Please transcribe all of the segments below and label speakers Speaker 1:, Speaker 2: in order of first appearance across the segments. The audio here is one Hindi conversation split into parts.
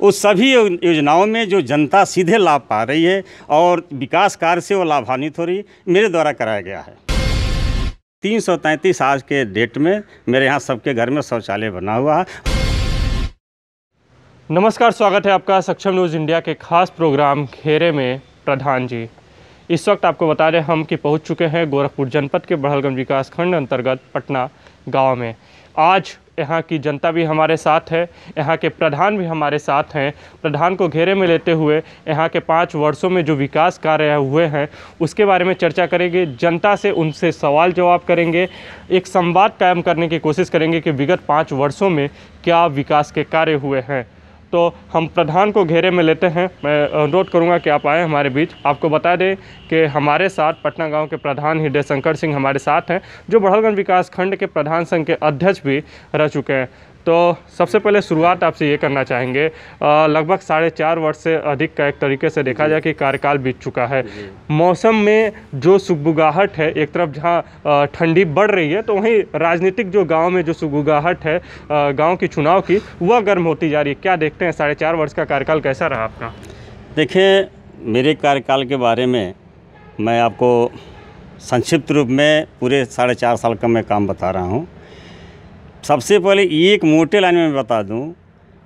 Speaker 1: उस सभी योजनाओं में जो जनता सीधे लाभ पा रही है और विकास कार्य से वो लाभान्वित हो रही मेरे द्वारा कराया गया है तीन सौ तैंतीस आज के डेट
Speaker 2: में मेरे
Speaker 1: यहाँ सबके घर में शौचालय बना हुआ है
Speaker 2: नमस्कार स्वागत है आपका सक्षम न्यूज़ इंडिया के खास प्रोग्राम खेरे में प्रधान जी इस वक्त आपको बता दें हम कि पहुंच चुके हैं गोरखपुर जनपद के बड़हलगंज विकास खंड अंतर्गत पटना गांव में आज यहाँ की जनता भी हमारे साथ है यहाँ के प्रधान भी हमारे साथ हैं प्रधान को घेरे में लेते हुए यहाँ के पाँच वर्षों में जो विकास कार्य हुए हैं उसके बारे में चर्चा करेंगे जनता से उनसे सवाल जवाब करेंगे एक संवाद कायम करने की कोशिश करेंगे कि विगत पाँच वर्षों में क्या विकास के कार्य हुए हैं तो हम प्रधान को घेरे में लेते हैं मैं अनुरोध करूंगा कि आप आएँ हमारे बीच आपको बता दें कि हमारे साथ पटना गाँव के प्रधान ही शंकर सिंह हमारे साथ हैं जो बढ़लगंज विकास खंड के प्रधान संघ के अध्यक्ष भी रह चुके हैं तो सबसे पहले शुरुआत आपसे ये करना चाहेंगे लगभग साढ़े चार वर्ष से अधिक का एक तरीके से देखा जाए कि कार्यकाल बीत चुका है मौसम में जो सुगबुगाहट है एक तरफ जहाँ ठंडी बढ़ रही है तो वहीं राजनीतिक जो गाँव में जो सुगबुगाहट है गाँव की चुनाव की वह गर्म होती जा रही है क्या देखते हैं साढ़े चार वर्ष का कार्यकाल कैसा रहा आपका
Speaker 1: देखिए मेरे कार्यकाल के बारे में मैं आपको संक्षिप्त रूप में पूरे साढ़े चार साल का मैं काम बता रहा हूँ सबसे पहले एक मोटे लाइन में बता दूं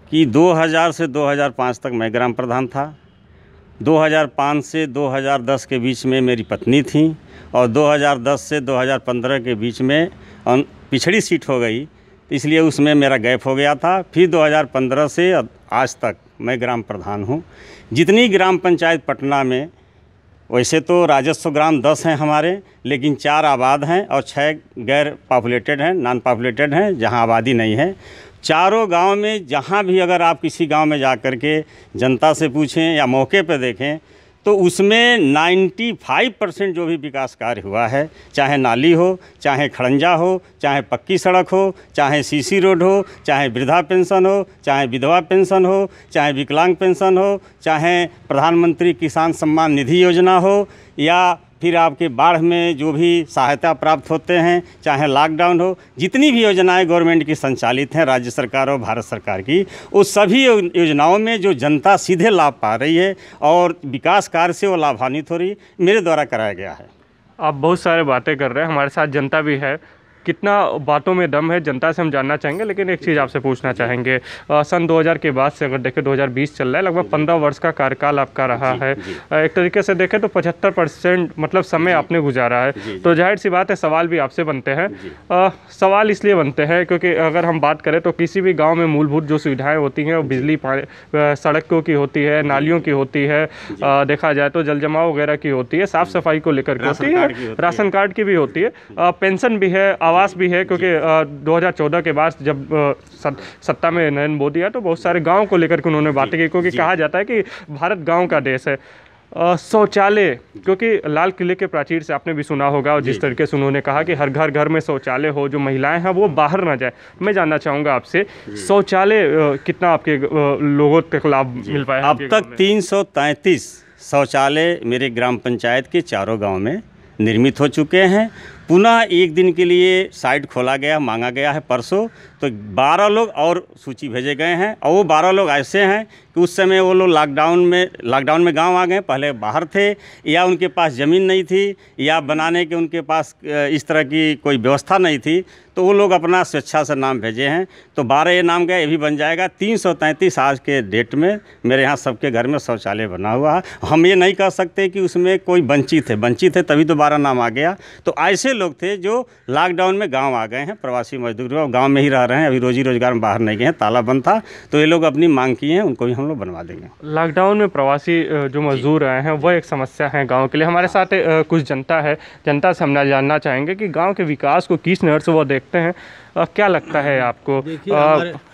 Speaker 1: कि 2000 से 2005 तक मैं ग्राम प्रधान था 2005 से 2010 के बीच में मेरी पत्नी थी और 2010 से 2015 के बीच में पिछड़ी सीट हो गई इसलिए उसमें मेरा गैप हो गया था फिर 2015 से आज तक मैं ग्राम प्रधान हूँ जितनी ग्राम पंचायत पटना में वैसे तो राजस्व ग्राम दस हैं हमारे लेकिन चार आबाद हैं और छः गैर पॉपुलेटेड हैं नॉन पॉपुलेटेड हैं जहां आबादी नहीं है चारों गांव में जहां भी अगर आप किसी गांव में जा कर के जनता से पूछें या मौके पर देखें तो उसमें 95 परसेंट जो भी विकास कार्य हुआ है चाहे नाली हो चाहे खड़ंजा हो चाहे पक्की सड़क हो चाहे सीसी रोड हो चाहे वृद्धा पेंशन हो चाहे विधवा पेंशन हो चाहे विकलांग पेंशन हो चाहे प्रधानमंत्री किसान सम्मान निधि योजना हो या फिर आपके बाढ़ में जो भी सहायता प्राप्त होते हैं चाहे लॉकडाउन हो जितनी भी योजनाएं गवर्नमेंट की संचालित हैं राज्य सरकार और भारत सरकार की उस सभी योजनाओं में जो जनता सीधे लाभ पा रही है और विकास कार्य से वो लाभान्वित हो रही मेरे द्वारा कराया गया है
Speaker 2: आप बहुत सारे बातें कर रहे हैं हमारे साथ जनता भी है कितना बातों में दम है जनता से हम जानना चाहेंगे लेकिन एक चीज़ आपसे पूछना चाहेंगे सन 2000 के बाद से अगर देखें 2020 चल रहा है लगभग 15 वर्ष का कार्यकाल आपका रहा है एक तरीके से देखें तो 75 परसेंट मतलब समय आपने गुजारा है तो जाहिर सी बात है सवाल भी आपसे बनते हैं सवाल इसलिए बनते हैं क्योंकि अगर हम बात करें तो किसी भी गाँव में मूलभूत जो सुविधाएँ होती हैं वो बिजली सड़कों की होती है नालियों की होती है देखा जाए तो जल वगैरह की होती है साफ़ सफाई को लेकर होती है राशन कार्ड की भी होती है पेंशन भी है आवास भी है क्योंकि 2014 के बाद जब सत्ता में नरेंद्र मोदी आया तो बहुत सारे गाँव को लेकर के उन्होंने बातें की क्योंकि कहा जाता है कि भारत गाँव का देश है शौचालय क्योंकि लाल किले के प्राचीर से आपने भी सुना होगा और जिस तरीके से उन्होंने कहा कि हर घर घर में शौचालय हो जो महिलाएं हैं वो बाहर ना जाए मैं जानना चाहूँगा आपसे शौचालय कितना आपके लोगों
Speaker 1: तक लाभ मिल पाया अब तक तीन शौचालय मेरे ग्राम पंचायत के चारों गाँव में निर्मित हो चुके हैं पुनः एक दिन के लिए साइट खोला गया मांगा गया है परसों तो 12 लोग और सूची भेजे गए हैं और वो 12 लोग ऐसे हैं कि उस समय वो लोग लॉकडाउन में लॉकडाउन में गांव आ गए पहले बाहर थे या उनके पास ज़मीन नहीं थी या बनाने के उनके पास इस तरह की कोई व्यवस्था नहीं थी तो वो लोग अपना स्वेच्छा से नाम भेजे हैं तो बारह ये नाम गए ये भी बन जाएगा तीन आज के डेट में मेरे यहाँ सबके घर में शौचालय बना हुआ है हम ये नहीं कह सकते कि उसमें कोई वंचित है वंचित है तभी तो बारह नाम आ गया तो ऐसे लोग थे जो लॉकडाउन में गांव आ गए हैं प्रवासी मजदूर और गाँव में ही रह रहे हैं अभी रोजी रोजगार में बाहर नहीं गए हैं ताला बंद था तो ये लोग अपनी मांग की है उनको भी हम लोग बनवा देंगे
Speaker 2: लॉकडाउन में प्रवासी जो मजदूर आए हैं वह एक समस्या है गाँव के लिए हमारे साथ कुछ जनता है जनता से हम जानना चाहेंगे कि गाँव के विकास को किस नज़र से वो देखते हैं क्या लगता है आपको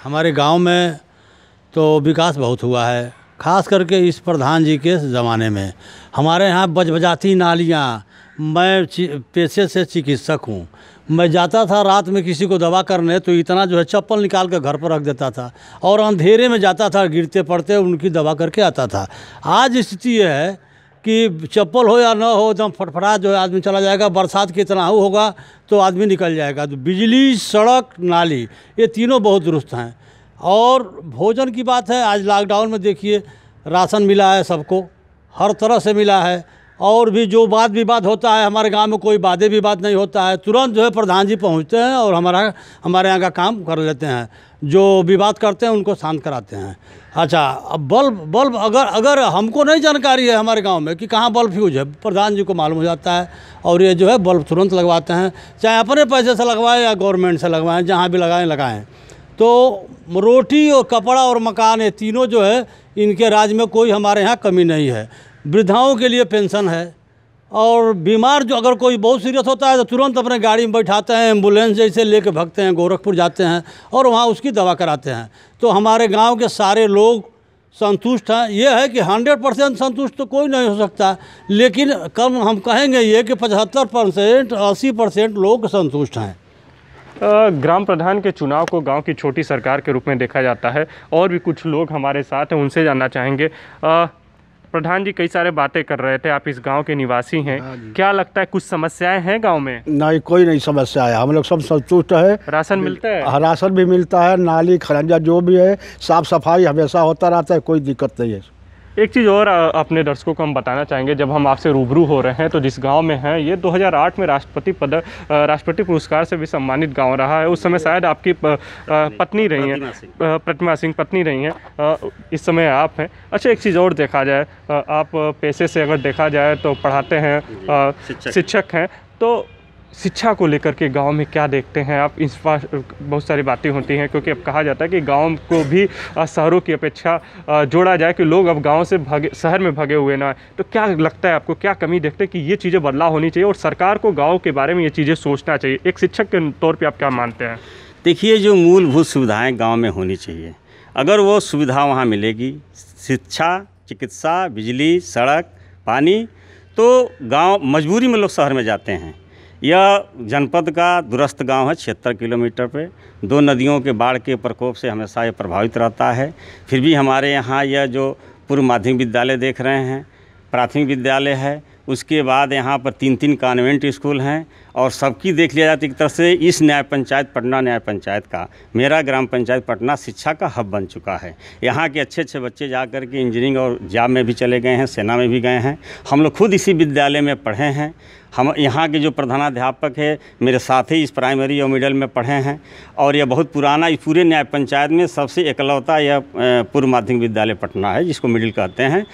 Speaker 2: हमारे गाँव में तो विकास बहुत
Speaker 3: हुआ है खास करके इस प्रधान जी के ज़माने में हमारे यहाँ बज बजाती नालियाँ मैं पेशे से चिकित्सक हूँ मैं जाता था रात में किसी को दवा करने तो इतना जो है चप्पल निकाल कर घर पर रख देता था और अंधेरे में जाता था गिरते पड़ते उनकी दवा करके आता था आज स्थिति यह है कि चप्पल हो या ना हो एकदम फटफड़ा जो है आदमी चला जाएगा बरसात की इतना हो होगा तो आदमी निकल जाएगा तो बिजली सड़क नाली ये तीनों बहुत दुरुस्त हैं और भोजन की बात है आज लॉकडाउन में देखिए राशन मिला है सबको हर तरह से मिला है और भी जो वाद विवाद होता है हमारे गांव में कोई वादे विवाद नहीं होता है तुरंत जो है प्रधान जी पहुंचते हैं और हमारा हमारे यहाँ का काम कर लेते हैं जो विवाद करते हैं उनको शांत कराते हैं अच्छा अब बल्ब बल्ब अगर अगर हमको नहीं जानकारी है हमारे गांव में कि कहाँ बल्ब फ्यूज है प्रधान जी को मालूम हो जाता है और ये जो है बल्ब तुरंत लगवाते हैं चाहे अपने पैसे से लगवाएँ या गवर्नमेंट से लगवाएँ जहाँ भी लगाएँ लगाएँ तो रोटी और कपड़ा और मकान ये तीनों जो है इनके राज्य में कोई हमारे यहाँ कमी नहीं है वृद्धाओं के लिए पेंशन है और बीमार जो अगर कोई बहुत सीरियस होता है तो तुरंत अपने गाड़ी में बैठाते हैं एम्बुलेंस जैसे कर भगते हैं गोरखपुर जाते हैं और वहाँ उसकी दवा कराते हैं तो हमारे गाँव के सारे लोग संतुष्ट हैं ये है कि हंड्रेड परसेंट संतुष्ट तो कोई नहीं हो सकता लेकिन कम हम कहेंगे ये कि पचहत्तर परसेंट अस्सी परसेंट लोग संतुष्ट हैं
Speaker 2: ग्राम प्रधान के चुनाव को गांव की छोटी सरकार के रूप में देखा जाता है और भी कुछ लोग हमारे साथ हैं उनसे जानना चाहेंगे प्रधान जी कई सारे बातें कर रहे थे आप इस गांव के निवासी हैं हाँ क्या लगता है कुछ समस्याएं हैं गांव में
Speaker 3: नहीं कोई नहीं समस्या है हम लोग सब संतुष्ट है
Speaker 2: राशन मिलता है हाँ,
Speaker 3: राशन भी मिलता है नाली खरंजा जो भी है साफ सफाई हमेशा होता रहता है कोई दिक्कत नहीं है
Speaker 2: एक चीज़ और अपने दर्शकों को हम बताना चाहेंगे जब हम आपसे रूबरू हो रहे हैं तो जिस गांव में हैं ये 2008 में राष्ट्रपति पद राष्ट्रपति पुरस्कार से भी सम्मानित गांव रहा है उस समय शायद आपकी पत्नी रही हैं प्रतिमा सिंह पत्नी रही हैं इस समय आप हैं अच्छा एक चीज़ और देखा जाए आप पेशे से अगर देखा जाए तो पढ़ाते हैं शिक्षक हैं तो शिक्षा को लेकर के गांव में क्या देखते हैं आप इस बहुत सारी बातें होती हैं क्योंकि अब कहा जाता है कि गांव को भी शहरों की अपेक्षा जोड़ा जाए कि लोग अब गांव से भागे शहर में भागे हुए ना तो क्या लगता है आपको क्या कमी देखते हैं कि ये चीज़ें बदलाव होनी चाहिए और सरकार को गाँव के बारे में ये चीज़ें सोचना चाहिए एक शिक्षक के तौर पर आप क्या मानते हैं
Speaker 1: देखिए जो मूलभूत सुविधाएँ गाँव में होनी चाहिए अगर वो सुविधा वहाँ मिलेगी शिक्षा चिकित्सा बिजली सड़क पानी तो गांव मजबूरी में लोग शहर में जाते हैं यह जनपद का दुरस्त गांव है छिहत्तर किलोमीटर पे दो नदियों के बाढ़ के प्रकोप से हमेशा ये प्रभावित रहता है फिर भी हमारे यहाँ यह जो पूर्व माध्यमिक विद्यालय देख रहे हैं प्राथमिक विद्यालय है उसके बाद यहाँ पर तीन तीन कॉन्वेंट स्कूल हैं और सबकी देख लिया जाती एक तरह से इस न्याय पंचायत पटना न्याय पंचायत का मेरा ग्राम पंचायत पटना शिक्षा का हब बन चुका है यहाँ के अच्छे अच्छे बच्चे जा कर के इंजीनियरिंग और जॉब में भी चले गए हैं सेना में भी गए हैं हम लोग खुद इसी विद्यालय में पढ़े हैं हम यहाँ के जो प्रधानाध्यापक है मेरे साथ ही इस प्राइमरी और मिडल में पढ़े हैं और यह बहुत पुराना इस पूरे न्याय पंचायत में सबसे एकलौता यह पूर्व माध्यमिक विद्यालय पटना है जिसको मिडिल कहते हैं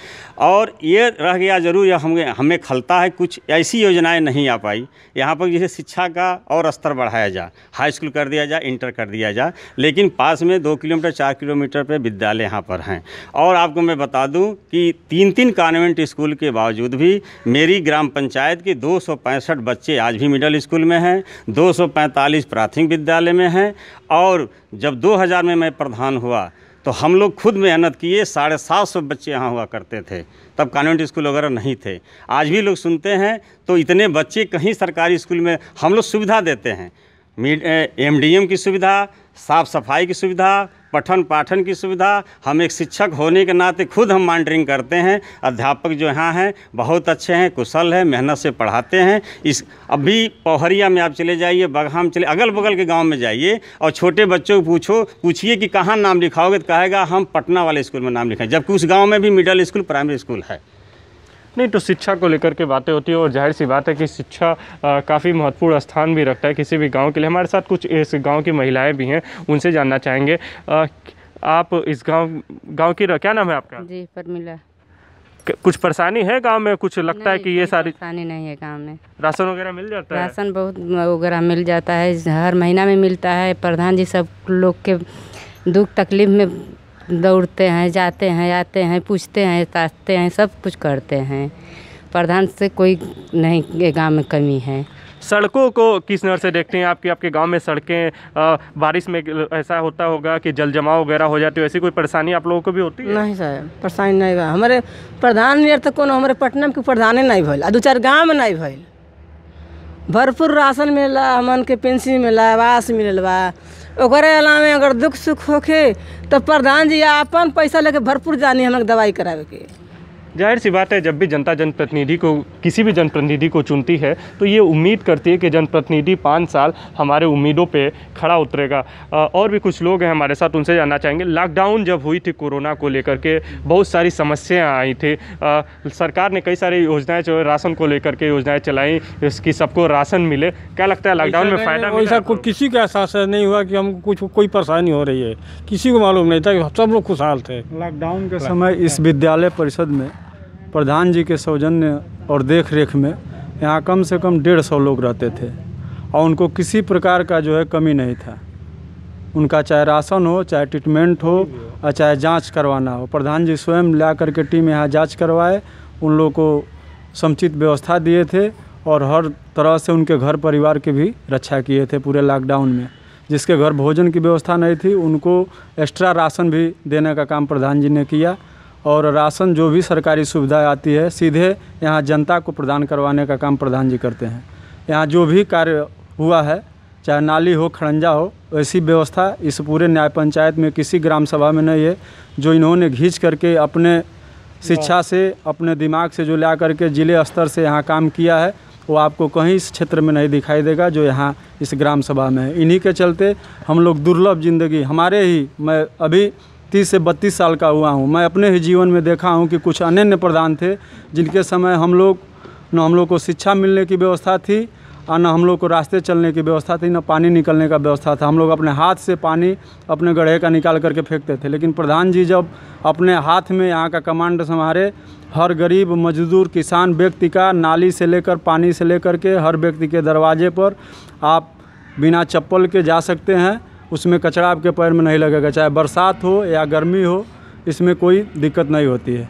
Speaker 1: और ये रह गया ज़रूर यह हमें हमें खलता है कुछ ऐसी योजनाएं नहीं आ पाई यहाँ पर लोग जैसे शिक्षा का और स्तर बढ़ाया जाए हाई स्कूल कर दिया जाए इंटर कर दिया जाए लेकिन पास में दो किलोमीटर चार किलोमीटर पर विद्यालय यहाँ पर हैं और आपको मैं बता दूँ कि तीन तीन कॉन्वेंट स्कूल के बावजूद भी मेरी ग्राम पंचायत के दो बच्चे आज भी मिडिल स्कूल में हैं दो प्राथमिक विद्यालय में हैं और जब 2000 में मैं प्रधान हुआ तो हम लोग खुद मेहनत किए साढ़े सात सौ बच्चे यहाँ हुआ करते थे तब कॉन्वेंट स्कूल वगैरह नहीं थे आज भी लोग सुनते हैं तो इतने बच्चे कहीं सरकारी स्कूल में हम लोग सुविधा देते हैं एम की सुविधा साफ़ सफाई की सुविधा पठन पाठन की सुविधा हम एक शिक्षक होने के नाते खुद हम मॉनिटरिंग करते हैं अध्यापक जो यहाँ हैं बहुत अच्छे हैं कुशल हैं मेहनत से पढ़ाते हैं इस अभी पोहरिया में आप चले जाइए बगहा चले अगल बगल के गाँव में जाइए और छोटे बच्चों को पूछो पूछिए कि कहाँ नाम लिखाओगे तो कहेगा हम पटना वाले स्कूल में नाम लिखाएं जबकि उस गाँव में भी मिडल स्कूल प्राइमरी स्कूल है
Speaker 2: नहीं तो शिक्षा को लेकर के बातें होती है और जाहिर सी बात है कि शिक्षा काफ़ी महत्वपूर्ण स्थान भी रखता है किसी भी गाँव के लिए हमारे साथ कुछ इस गाँव की महिलाएँ भी हैं उनसे जानना चाहेंगे आ, आप इस गाँव गाँव की क्या नाम है आपका जी परमिला कुछ परेशानी है गांव में कुछ लगता है कि ये सारी परेशानी नहीं है गांव में राशन वगैरह मिल जाता है राशन
Speaker 1: बहुत वगैरह मिल जाता है हर महीना में मिलता है प्रधान जी सब लोग के दुख तकलीफ में दौड़ते हैं जाते हैं आते हैं पूछते हैं ताकते हैं सब कुछ करते हैं प्रधान से कोई नहीं गांव गाँव में कमी है
Speaker 2: सड़कों को किस नज़र से देखते हैं आपके आपके गांव में सड़कें बारिश में ऐसा होता होगा कि जल जमाव वगैरह हो जाती है ऐसी कोई परेशानी आप लोगों को भी होती है नहीं
Speaker 1: सर परेशानी नहीं बा हमारे प्रधान नियर तक तो कौन हमारे पटना में प्रधान नहीं भल दो चार गाँव में नहीं भल भरपूर राशन मिला हमन के पेंसिल मिला आवास मिलल बा ओकरे अलावे अगर दुख सुख होके तो प्रधान जी आपन पैसा लेके भरपूर जानी हमें दवाई करावे के
Speaker 2: जाहिर सी बात है जब भी जनता जनप्रतिनिधि को किसी भी जनप्रतिनिधि को चुनती है तो ये उम्मीद करती है कि जनप्रतिनिधि पाँच साल हमारे उम्मीदों पर खड़ा उतरेगा और भी कुछ लोग हैं हमारे साथ उनसे जानना चाहेंगे लॉकडाउन जब हुई थी कोरोना को लेकर के बहुत सारी समस्याएं आई थी आ, सरकार ने कई सारी योजनाएँ जो राशन को लेकर के योजनाएँ चलाई इसकी सबको राशन मिले क्या लगता है लॉकडाउन में फ़ायदा ऐसा किसी का एहसास नहीं हुआ कि हम कुछ कोई परेशानी हो रही है किसी को मालूम नहीं था कि सब लोग खुशहाल थे
Speaker 4: लॉकडाउन के समय इस हाँ। विद्यालय परिषद में प्रधान जी के सौजन्य और देख रेख में यहाँ कम से कम डेढ़ सौ लोग रहते थे और उनको किसी प्रकार का जो है कमी नहीं था उनका चाहे राशन हो चाहे ट्रीटमेंट हो और चाहे जांच करवाना हो प्रधान जी स्वयं ला करके टीम यहाँ जांच करवाए उन लोगों को समुचित व्यवस्था दिए थे और हर तरह से उनके घर परिवार की भी रक्षा किए थे पूरे लॉकडाउन में जिसके घर भोजन की व्यवस्था नहीं थी उनको एक्स्ट्रा राशन भी देने का काम प्रधान जी ने किया और राशन जो भी सरकारी सुविधा आती है सीधे यहाँ जनता को प्रदान करवाने का काम प्रधान जी करते हैं यहाँ जो भी कार्य हुआ है चाहे नाली हो खड़ंजा हो ऐसी व्यवस्था इस पूरे न्याय पंचायत में किसी ग्राम सभा में नहीं है जो इन्होंने घींच करके अपने शिक्षा हाँ। से अपने दिमाग से जो ला करके ज़िले स्तर से यहाँ काम किया है वो आपको कहीं इस क्षेत्र में नहीं दिखाई देगा जो यहाँ इस ग्राम सभा में है इन्हीं के चलते हम लोग दुर्लभ ज़िंदगी हमारे ही मैं अभी तीस से बत्तीस साल का हुआ हूँ मैं अपने ही जीवन में देखा हूँ कि कुछ अनन्य प्रधान थे जिनके समय हम लोग न हम लोग को शिक्षा मिलने की व्यवस्था थी और न हम लोग को रास्ते चलने की व्यवस्था थी न पानी निकलने का व्यवस्था था हम लोग अपने हाथ से पानी अपने गढ़े का निकाल करके फेंकते थे लेकिन प्रधान जी जब अपने हाथ में यहाँ का कमांड संभारे हर गरीब मजदूर किसान व्यक्ति का नाली से लेकर पानी से लेकर के हर व्यक्ति के दरवाजे पर आप बिना चप्पल के जा सकते हैं उसमें कचरा आपके पैर में नहीं लगेगा चाहे बरसात हो या गर्मी हो इसमें कोई दिक्कत नहीं होती है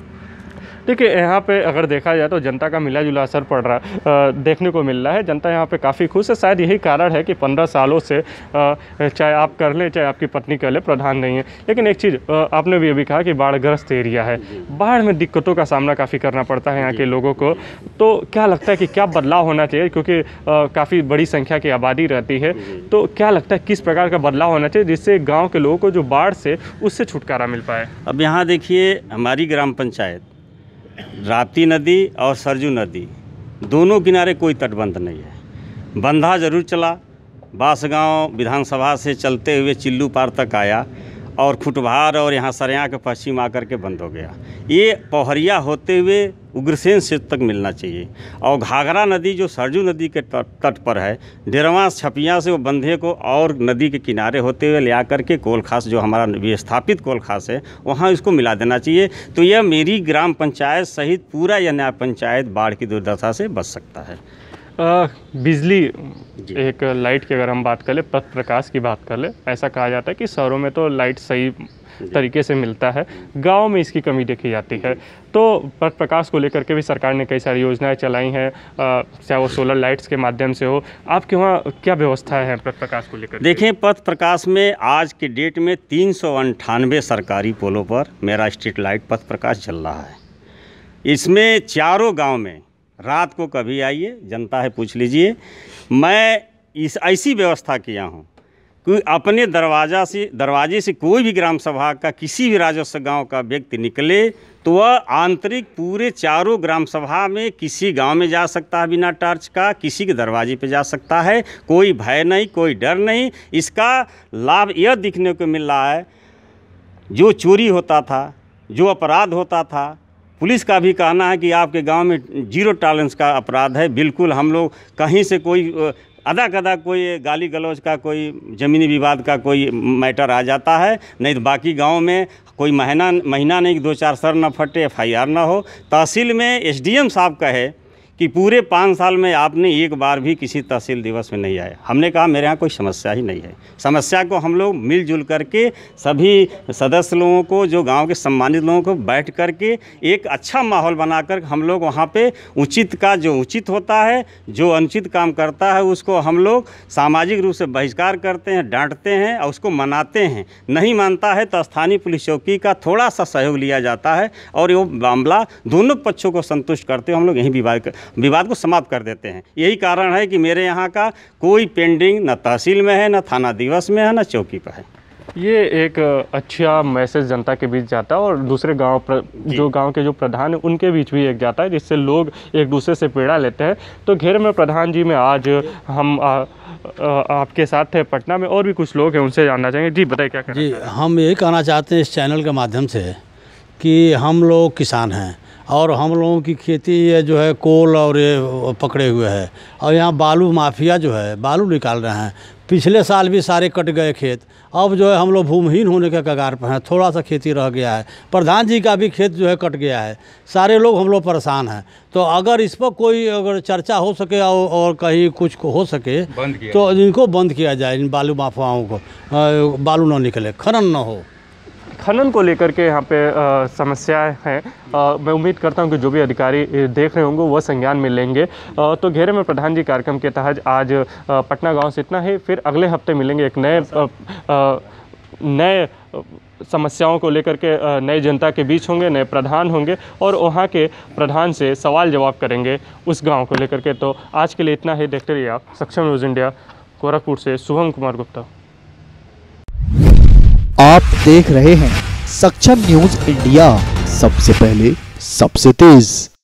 Speaker 2: देखिए यहाँ पे अगर देखा जाए तो जनता का मिला जुला असर पड़ रहा है देखने को मिल रहा है जनता यहाँ पे काफ़ी खुश है शायद यही कारण है कि पंद्रह सालों से चाहे आप कर लें चाहे आपकी पत्नी कर ले प्रधान नहीं है लेकिन एक चीज़ आपने भी अभी कहा कि बाढ़ग्रस्त एरिया है बाढ़ में दिक्कतों का सामना काफ़ी करना पड़ता है यहाँ के लोगों को तो क्या लगता है कि क्या बदलाव होना चाहिए क्योंकि काफ़ी बड़ी संख्या की आबादी रहती है तो क्या लगता है किस प्रकार का बदलाव होना चाहिए जिससे गाँव के लोगों को जो बाढ़ से उससे छुटकारा मिल पाए अब यहाँ देखिए
Speaker 1: हमारी ग्राम पंचायत राप्ती नदी और सरजू नदी दोनों किनारे कोई तटबंध नहीं है बंधा जरूर चला बासगांव विधानसभा से चलते हुए चिल्लू पार तक आया और खुटभार और यहाँ सरया के पश्चिम आकर के बंद हो गया ये पोहरिया होते हुए उग्रसेन से तक मिलना चाहिए और घाघरा नदी जो सरजू नदी के तट पर है डेरवा छपिया से वो बंधे को और नदी के किनारे होते हुए ले आकर के कोल खास जो हमारा विस्थापित कोल खास है वहाँ इसको मिला देना चाहिए तो यह
Speaker 2: मेरी ग्राम पंचायत सहित
Speaker 1: पूरा यह न्याय पंचायत बाढ़ की दुर्दशा से बच सकता
Speaker 2: है बिजली एक लाइट की अगर हम बात कर ले पथ प्रकाश की बात कर ले ऐसा कहा जाता है कि शहरों में तो लाइट सही तरीके से मिलता है गांव में इसकी कमी देखी जाती है तो पथ प्रकाश को लेकर के भी सरकार ने कई सारी योजनाएं चलाई हैं चाहे वो सोलर लाइट्स के माध्यम से हो आपके वहाँ क्या व्यवस्था है पथ प्रकाश को लेकर देखें पथ
Speaker 1: प्रकाश में आज के डेट में तीन सरकारी पोलों पर मेरा स्ट्रीट लाइट पथ प्रकाश चल रहा है इसमें चारों गाँव में रात को कभी आइए जनता है पूछ लीजिए मैं इस ऐसी व्यवस्था किया हूँ कि अपने दरवाजा से दरवाजे से कोई भी ग्राम सभा का किसी भी राजस्व गांव का व्यक्ति निकले तो वह आंतरिक पूरे चारों ग्राम सभा में किसी गांव में जा सकता है बिना टॉर्च का किसी के दरवाजे पे जा सकता है कोई भय नहीं कोई डर नहीं इसका लाभ यह दिखने को मिल रहा है जो चोरी होता था जो अपराध होता था पुलिस का भी कहना है कि आपके गांव में जीरो टॉलरेंस का अपराध है बिल्कुल हम लोग कहीं से कोई अदा कदा कोई गाली गलौज का कोई ज़मीनी विवाद का कोई मैटर आ जाता है नहीं तो बाकी गांव में कोई महीना महीना नहीं दो चार सर ना फटे एफ आई आर ना हो तहसील में एसडीएम साहब कहे कि पूरे पाँच साल में आपने एक बार भी किसी तहसील दिवस में नहीं आए हमने कहा मेरे यहाँ कोई समस्या ही नहीं है समस्या को हम लोग मिलजुल करके सभी सदस्य लोगों को जो गांव के सम्मानित लोगों को बैठ करके एक अच्छा माहौल बनाकर हम लोग वहाँ पे उचित का जो उचित होता है जो अनुचित काम करता है उसको हम लोग सामाजिक रूप से बहिष्कार करते हैं डांटते हैं और उसको मनाते हैं नहीं मानता है तो स्थानीय पुलिस चौकी का थोड़ा सा सहयोग लिया जाता है और वो मामला दोनों पक्षों को संतुष्ट करते हुए हम लोग यहीं विवाद विवाद को समाप्त कर देते हैं यही कारण है कि मेरे यहाँ का कोई पेंडिंग न तहसील में है न थाना दिवस में है न चौकी पर है
Speaker 2: ये एक अच्छा मैसेज जनता के बीच जाता है और दूसरे गांव जो गांव के जो प्रधान हैं उनके बीच भी एक जाता है जिससे लोग एक दूसरे से पीड़ा लेते हैं तो घेर में प्रधान जी में आज हम आ, आ, आपके साथ थे पटना में और भी कुछ लोग हैं उनसे जानना चाहेंगे जी बताइए क्या जी हम यही कहना चाहते हैं इस चैनल के माध्यम से कि
Speaker 3: हम लोग किसान हैं और हम लोगों की खेती ये जो है कोल और ये पकड़े हुए है और यहाँ बालू माफिया जो है बालू निकाल रहे हैं पिछले साल भी सारे कट गए खेत अब जो है हम लोग भूमिहीन होने के कगार पर हैं थोड़ा सा खेती रह गया है प्रधान जी का भी खेत जो है कट गया है सारे लोग हम लोग परेशान हैं तो अगर इस पर कोई अगर चर्चा हो सके और, और कहीं कुछ हो सके बंद किया तो इनको बंद किया जाए इन बालू माफियाओं को बालू ना निकले खनन ना हो
Speaker 2: खनन को लेकर के यहाँ पे समस्याएं हैं मैं उम्मीद करता हूँ कि जो भी अधिकारी देख रहे होंगे वह संज्ञान में लेंगे आ, तो घेरे में प्रधान जी कार्यक्रम के तहत आज पटना गाँव से इतना ही फिर अगले हफ्ते मिलेंगे एक नए नए समस्याओं को लेकर के नए जनता के बीच होंगे नए प्रधान होंगे और वहाँ के प्रधान से सवाल जवाब करेंगे उस गांव को लेकर के तो आज के लिए इतना ही देखते रहिए आप सक्षम न्यूज़ इंडिया गोरखपुर से शुभम कुमार गुप्ता
Speaker 4: आप देख रहे हैं सक्षम न्यूज इंडिया सबसे पहले सबसे तेज